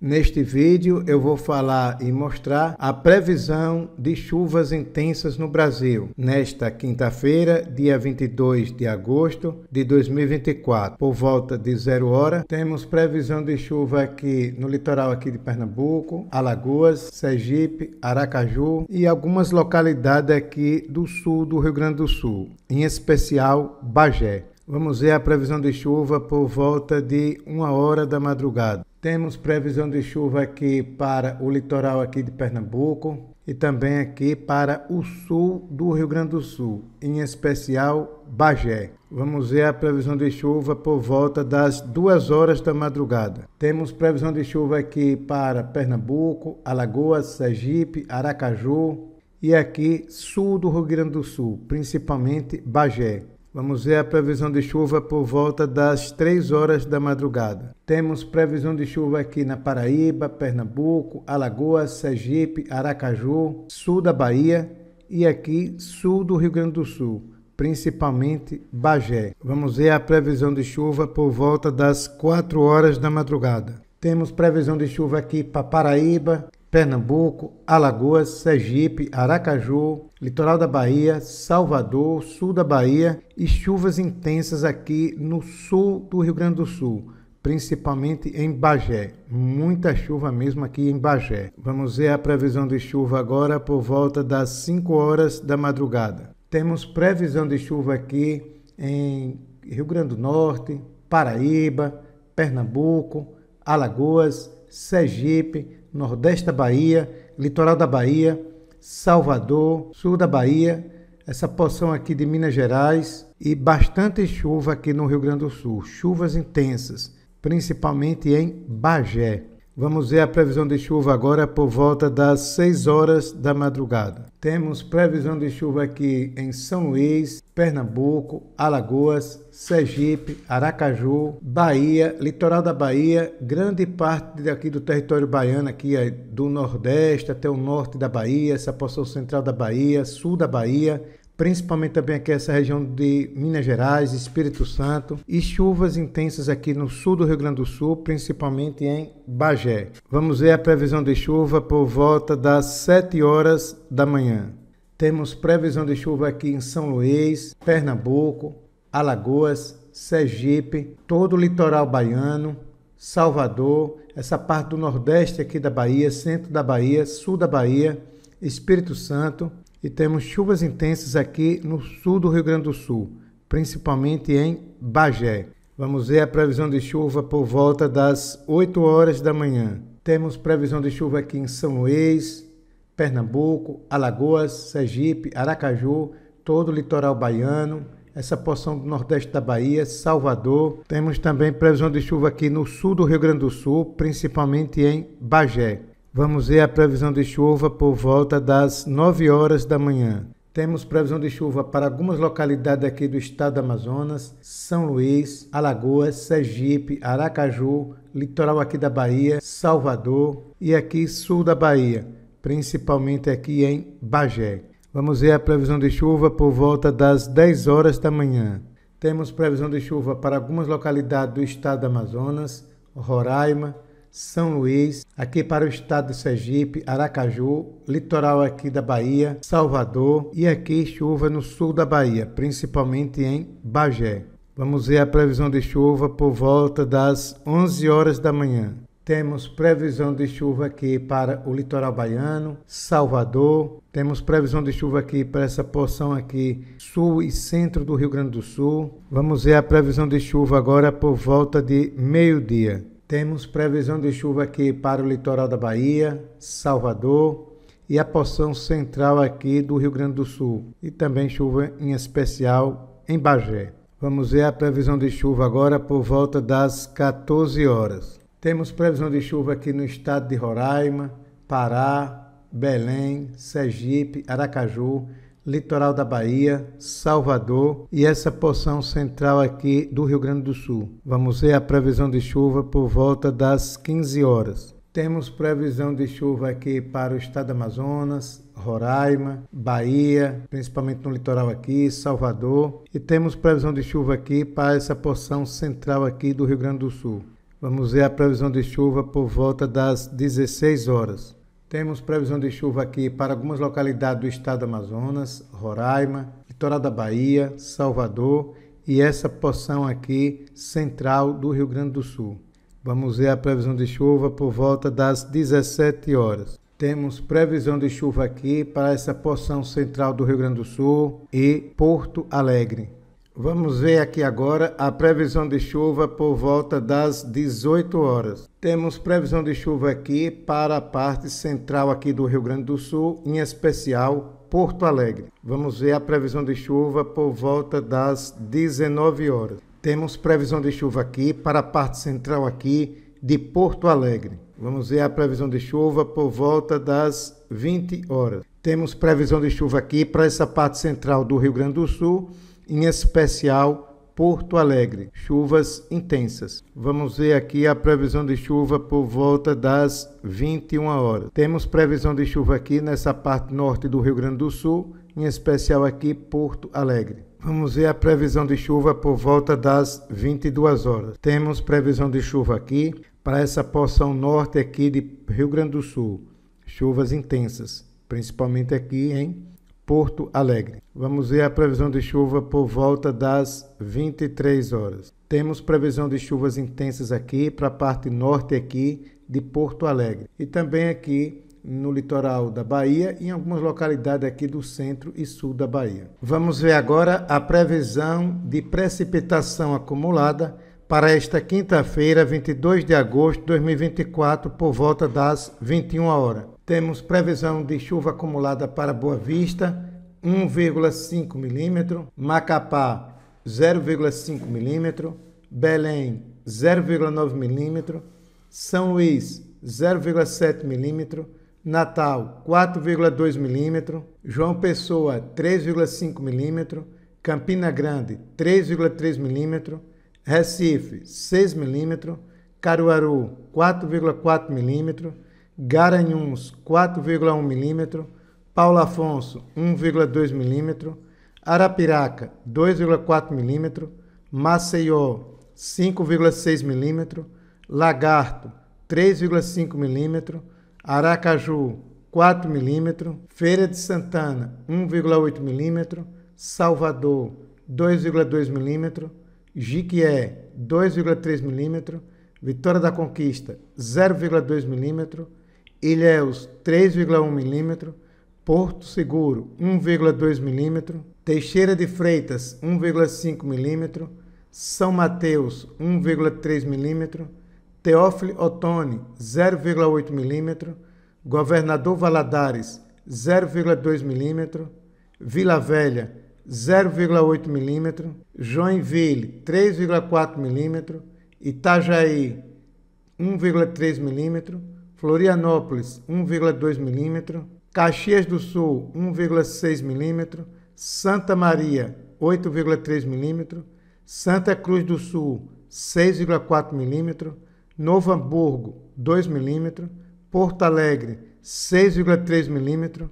Neste vídeo eu vou falar e mostrar a previsão de chuvas intensas no Brasil nesta quinta-feira, dia 22 de agosto de 2024. Por volta de zero hora, temos previsão de chuva aqui no litoral aqui de Pernambuco, Alagoas, Sergipe, Aracaju e algumas localidades aqui do sul do Rio Grande do Sul, em especial Bagé. Vamos ver a previsão de chuva por volta de uma hora da madrugada. Temos previsão de chuva aqui para o litoral aqui de Pernambuco e também aqui para o sul do Rio Grande do Sul, em especial Bagé. Vamos ver a previsão de chuva por volta das 2 horas da madrugada. Temos previsão de chuva aqui para Pernambuco, Alagoas, Sergipe, Aracaju e aqui sul do Rio Grande do Sul, principalmente Bagé. Vamos ver a previsão de chuva por volta das 3 horas da madrugada. Temos previsão de chuva aqui na Paraíba, Pernambuco, Alagoas, Sergipe, Aracaju, sul da Bahia e aqui sul do Rio Grande do Sul, principalmente Bagé. Vamos ver a previsão de chuva por volta das 4 horas da madrugada. Temos previsão de chuva aqui para Paraíba, Pernambuco, Alagoas, Sergipe, Aracaju, litoral da Bahia, Salvador, sul da Bahia e chuvas intensas aqui no sul do Rio Grande do Sul, principalmente em Bagé. Muita chuva mesmo aqui em Bagé. Vamos ver a previsão de chuva agora por volta das 5 horas da madrugada. Temos previsão de chuva aqui em Rio Grande do Norte, Paraíba, Pernambuco, Alagoas, Sergipe, Nordeste da Bahia, Litoral da Bahia, Salvador, Sul da Bahia, essa porção aqui de Minas Gerais e bastante chuva aqui no Rio Grande do Sul, chuvas intensas, principalmente em Bagé. Vamos ver a previsão de chuva agora por volta das 6 horas da madrugada. Temos previsão de chuva aqui em São Luís, Pernambuco, Alagoas, Sergipe, Aracaju, Bahia, litoral da Bahia, grande parte daqui do território baiano, aqui é, do Nordeste até o norte da Bahia, essa porção central da Bahia, sul da Bahia, principalmente também aqui essa região de Minas Gerais, Espírito Santo, e chuvas intensas aqui no sul do Rio Grande do Sul, principalmente em Bagé. Vamos ver a previsão de chuva por volta das 7 horas da manhã. Temos previsão de chuva aqui em São Luís, Pernambuco, Alagoas, Sergipe, todo o litoral baiano, Salvador, essa parte do nordeste aqui da Bahia, centro da Bahia, sul da Bahia, Espírito Santo, e temos chuvas intensas aqui no sul do Rio Grande do Sul, principalmente em Bagé. Vamos ver a previsão de chuva por volta das 8 horas da manhã. Temos previsão de chuva aqui em São Luís, Pernambuco, Alagoas, Sergipe, Aracaju, todo o litoral baiano, essa porção do nordeste da Bahia, Salvador. Temos também previsão de chuva aqui no sul do Rio Grande do Sul, principalmente em Bagé. Vamos ver a previsão de chuva por volta das 9 horas da manhã. Temos previsão de chuva para algumas localidades aqui do estado do Amazonas, São Luís, Alagoas, Sergipe, Aracaju, litoral aqui da Bahia, Salvador e aqui sul da Bahia, principalmente aqui em Bagé. Vamos ver a previsão de chuva por volta das 10 horas da manhã. Temos previsão de chuva para algumas localidades do estado do Amazonas, Roraima, são Luís, aqui para o estado do Sergipe, Aracaju, litoral aqui da Bahia, Salvador e aqui chuva no sul da Bahia, principalmente em Bagé. Vamos ver a previsão de chuva por volta das 11 horas da manhã. Temos previsão de chuva aqui para o litoral baiano, Salvador. Temos previsão de chuva aqui para essa porção aqui, sul e centro do Rio Grande do Sul. Vamos ver a previsão de chuva agora por volta de meio-dia. Temos previsão de chuva aqui para o litoral da Bahia, Salvador e a porção central aqui do Rio Grande do Sul. E também chuva em especial em Bagé. Vamos ver a previsão de chuva agora por volta das 14 horas. Temos previsão de chuva aqui no estado de Roraima, Pará, Belém, Sergipe, Aracaju, litoral da Bahia, Salvador e essa porção central aqui do Rio Grande do Sul. Vamos ver a previsão de chuva por volta das 15 horas. Temos previsão de chuva aqui para o estado do Amazonas, Roraima, Bahia, principalmente no litoral aqui, Salvador, e temos previsão de chuva aqui para essa porção central aqui do Rio Grande do Sul. Vamos ver a previsão de chuva por volta das 16 horas. Temos previsão de chuva aqui para algumas localidades do estado do Amazonas, Roraima, litoral da Bahia, Salvador e essa porção aqui central do Rio Grande do Sul. Vamos ver a previsão de chuva por volta das 17 horas. Temos previsão de chuva aqui para essa porção central do Rio Grande do Sul e Porto Alegre. Vamos ver aqui agora a previsão de chuva por volta das 18 horas. Temos previsão de chuva aqui para a parte central aqui do Rio Grande do Sul, em especial Porto Alegre. Vamos ver a previsão de chuva por volta das 19 horas. Temos previsão de chuva aqui para a parte central aqui de Porto Alegre. Vamos ver a previsão de chuva por volta das 20 horas. Temos previsão de chuva aqui para essa parte central do Rio Grande do Sul em especial Porto Alegre, chuvas intensas. Vamos ver aqui a previsão de chuva por volta das 21 horas. Temos previsão de chuva aqui nessa parte norte do Rio Grande do Sul, em especial aqui Porto Alegre. Vamos ver a previsão de chuva por volta das 22 horas. Temos previsão de chuva aqui para essa porção norte aqui de Rio Grande do Sul. Chuvas intensas, principalmente aqui em Porto Alegre. Vamos ver a previsão de chuva por volta das 23 horas. Temos previsão de chuvas intensas aqui para a parte norte aqui de Porto Alegre e também aqui no litoral da Bahia e em algumas localidades aqui do centro e sul da Bahia. Vamos ver agora a previsão de precipitação acumulada para esta quinta-feira, 22 de agosto de 2024, por volta das 21 horas. Temos previsão de chuva acumulada para Boa Vista, 1,5 milímetro, Macapá, 0,5 milímetro, Belém, 0,9 milímetro, São Luís, 0,7 milímetro, Natal, 4,2 milímetro, João Pessoa, 3,5 milímetro, Campina Grande, 3,3 milímetro, Recife, 6 milímetro, Caruaru, 4,4 milímetro, Garanhuns 4,1 milímetro, Paulo Afonso 1,2 milímetro, Arapiraca 2,4 milímetro, Maceió 5,6 milímetro, Lagarto 3,5 milímetro, Aracaju 4 milímetro, Feira de Santana 1,8 milímetro, Salvador 2,2 milímetro, Jiquié 2,3 milímetro, Vitória da Conquista 0,2 milímetro, Ilhéus 3,1 milímetro, Porto Seguro 1,2 milímetro, Teixeira de Freitas 1,5 milímetro, São Mateus 1,3 milímetro, Teófilo Otoni 0,8 milímetro, Governador Valadares 0,2 milímetro, Vila Velha 0,8 milímetro, Joinville 3,4 milímetro, Itajaí 1,3 milímetro Florianópolis 1,2 milímetro, Caxias do Sul 1,6 milímetro, Santa Maria 8,3 milímetro, Santa Cruz do Sul 6,4 milímetro, Novo Hamburgo 2 milímetro, Porto Alegre 6,3 milímetro,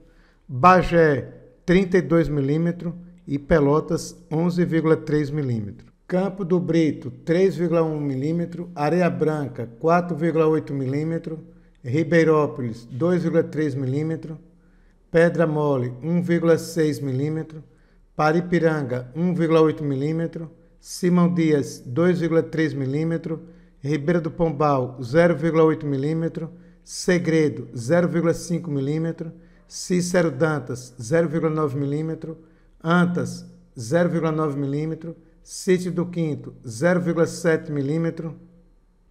Bagé 32 milímetro e Pelotas 11,3 milímetro. Campo do Brito 3,1 milímetro, Areia Branca 4,8 milímetro, Ribeirópolis 2,3 milímetro, Pedra Mole 1,6 milímetro, Paripiranga 1,8 milímetro, Simão Dias 2,3 milímetro, Ribeira do Pombal 0,8 milímetro, Segredo 0,5 milímetro, Cícero Dantas 0,9 milímetro, Antas 0,9 milímetro, Sítio do Quinto 0,7 milímetro,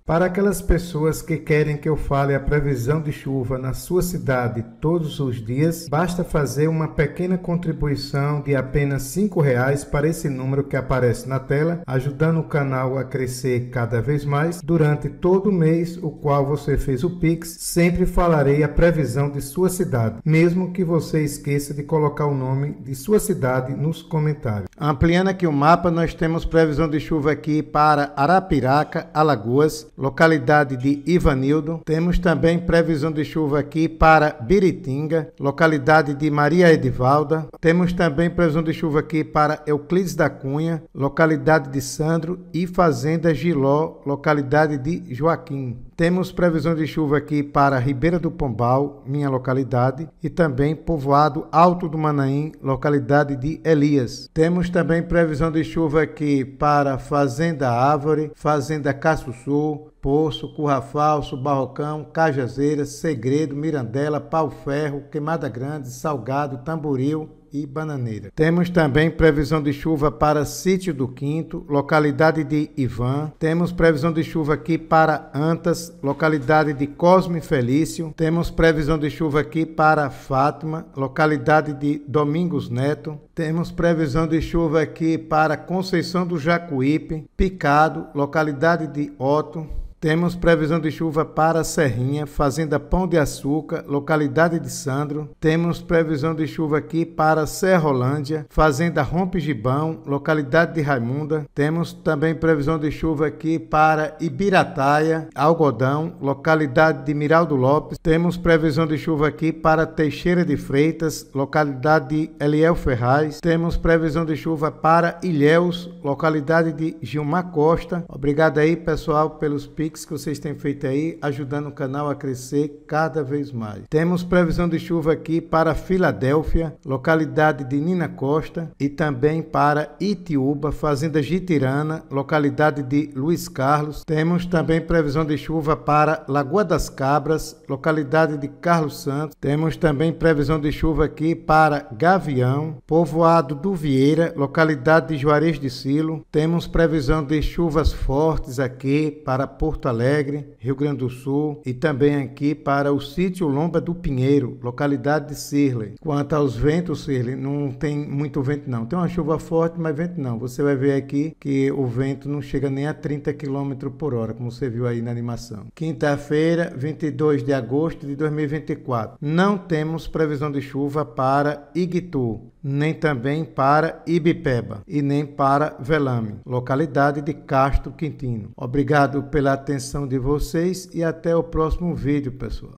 para aquelas pessoas que querem que eu fale a previsão de chuva na sua cidade todos os dias, basta fazer uma pequena contribuição de apenas R$ reais para esse número que aparece na tela, ajudando o canal a crescer cada vez mais. Durante todo o mês o qual você fez o Pix, sempre falarei a previsão de sua cidade, mesmo que você esqueça de colocar o nome de sua cidade nos comentários. Ampliando aqui o mapa, nós temos previsão de chuva aqui para Arapiraca, Alagoas, localidade de Ivanildo. Temos também previsão de chuva aqui para Biritinga, localidade de Maria Edivalda. Temos também previsão de chuva aqui para Euclides da Cunha, localidade de Sandro e Fazenda Giló, localidade de Joaquim. Temos previsão de chuva aqui para Ribeira do Pombal, minha localidade, e também povoado Alto do Manaim, localidade de Elias. Temos também previsão de chuva aqui para Fazenda Árvore, Fazenda Caço Sul, Poço, Curra Falso, Barrocão, Cajazeiras, Segredo, Mirandela, Pau Ferro, Queimada Grande, Salgado, Tamboril e Bananeira. Temos também previsão de chuva para Sítio do Quinto, localidade de Ivan. Temos previsão de chuva aqui para Antas, localidade de Cosme Felício. Temos previsão de chuva aqui para Fátima, localidade de Domingos Neto. Temos previsão de chuva aqui para Conceição do Jacuípe, Picado, localidade de Otto. Temos previsão de chuva para Serrinha, Fazenda Pão de Açúcar, localidade de Sandro. Temos previsão de chuva aqui para Serrolândia, Fazenda Rompe Gibão, localidade de Raimunda. Temos também previsão de chuva aqui para Ibirataia, Algodão, localidade de Miraldo Lopes. Temos previsão de chuva aqui para Teixeira de Freitas, localidade de Eliel Ferraz. Temos previsão de chuva para Ilhéus, localidade de Gilmar Costa. Obrigado aí, pessoal, pelos piques Pix que vocês têm feito aí, ajudando o canal a crescer cada vez mais. Temos previsão de chuva aqui para Filadélfia, localidade de Nina Costa, e também para Itiúba, Fazenda Gitirana, localidade de Luiz Carlos. Temos também previsão de chuva para Lagoa das Cabras, localidade de Carlos Santos. Temos também previsão de chuva aqui para Gavião, povoado do Vieira, localidade de Juarez de Silo. Temos previsão de chuvas fortes aqui para Porto Porto Alegre, Rio Grande do Sul e também aqui para o sítio Lomba do Pinheiro, localidade de Sirley. Quanto aos ventos, Sirley, não tem muito vento não. Tem uma chuva forte, mas vento não. Você vai ver aqui que o vento não chega nem a 30 km por hora, como você viu aí na animação. Quinta-feira, 22 de agosto de 2024. Não temos previsão de chuva para Iguitu, nem também para Ibipeba e nem para Velame, localidade de Castro Quintino. Obrigado pela atenção de vocês e até o próximo vídeo, pessoal.